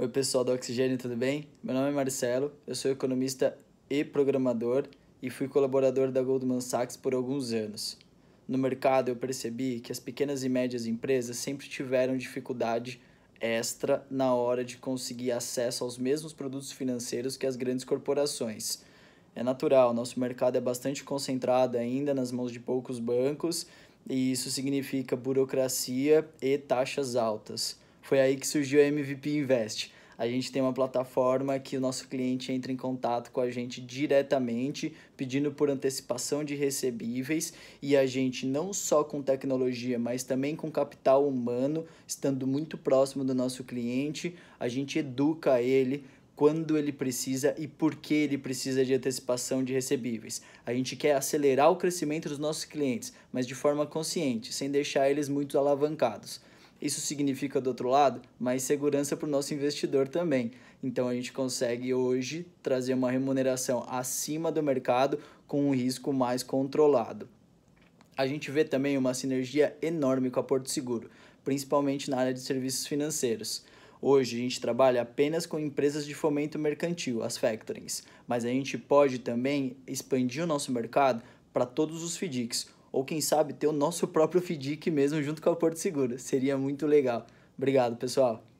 Oi, pessoal do Oxigênio, tudo bem? Meu nome é Marcelo, eu sou economista e programador e fui colaborador da Goldman Sachs por alguns anos. No mercado, eu percebi que as pequenas e médias empresas sempre tiveram dificuldade extra na hora de conseguir acesso aos mesmos produtos financeiros que as grandes corporações. É natural, nosso mercado é bastante concentrado ainda nas mãos de poucos bancos e isso significa burocracia e taxas altas. Foi aí que surgiu a MVP Invest. A gente tem uma plataforma que o nosso cliente entra em contato com a gente diretamente, pedindo por antecipação de recebíveis, e a gente não só com tecnologia, mas também com capital humano, estando muito próximo do nosso cliente, a gente educa ele quando ele precisa e por que ele precisa de antecipação de recebíveis. A gente quer acelerar o crescimento dos nossos clientes, mas de forma consciente, sem deixar eles muito alavancados. Isso significa, do outro lado, mais segurança para o nosso investidor também. Então a gente consegue hoje trazer uma remuneração acima do mercado com um risco mais controlado. A gente vê também uma sinergia enorme com a Porto Seguro, principalmente na área de serviços financeiros. Hoje a gente trabalha apenas com empresas de fomento mercantil, as factorings, mas a gente pode também expandir o nosso mercado para todos os FDICs, ou quem sabe ter o nosso próprio FDIC mesmo junto com a Porto Seguro. Seria muito legal. Obrigado, pessoal.